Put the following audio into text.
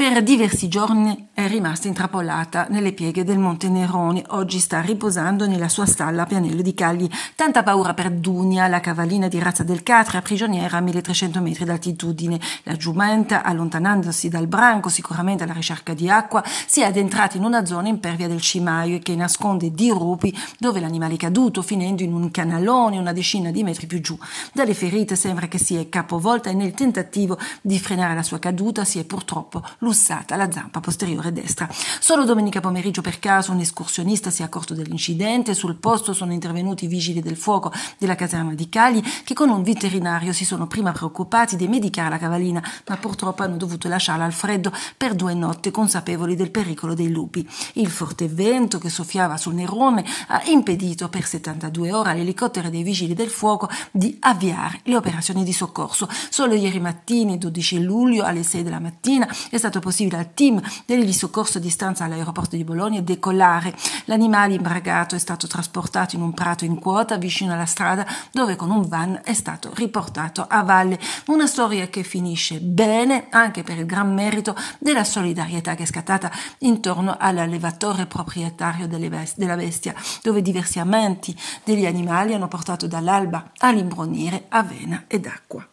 Per diversi giorni è rimasta intrappolata nelle pieghe del Monte Nerone. Oggi sta riposando nella sua stalla a Pianello di Cagli. Tanta paura per Dunia, la cavallina di razza del Catra, prigioniera a 1300 metri d'altitudine. La giumenta, allontanandosi dal branco, sicuramente alla ricerca di acqua, si è addentrata in una zona impervia del cimaio che nasconde dirupi dove l'animale è caduto, finendo in un canalone una decina di metri più giù. Dalle ferite sembra che si è capovolta e nel tentativo di frenare la sua caduta si è purtroppo lussata la zampa posteriore destra. Solo domenica pomeriggio per caso un escursionista si è accorto dell'incidente, sul posto sono intervenuti i vigili del fuoco della caserma di Cagli che con un veterinario si sono prima preoccupati di medicare la cavalina, ma purtroppo hanno dovuto lasciarla al freddo per due notti consapevoli del pericolo dei lupi. Il forte vento che soffiava sul Nerone ha impedito per 72 ore all'elicottero dei vigili del fuoco di avviare le operazioni di soccorso. Solo ieri mattina, 12 luglio alle 6 della mattina, è stato sempre possibile al team degli soccorso a distanza all'aeroporto di Bologna decollare. L'animale imbragato è stato trasportato in un prato in quota vicino alla strada dove con un van è stato riportato a valle. Una storia che finisce bene anche per il gran merito della solidarietà che è scattata intorno all'allevatore proprietario best- della bestia, dove diversi amanti degli animali hanno portato dall'alba all'imbrunire avena ed acqua.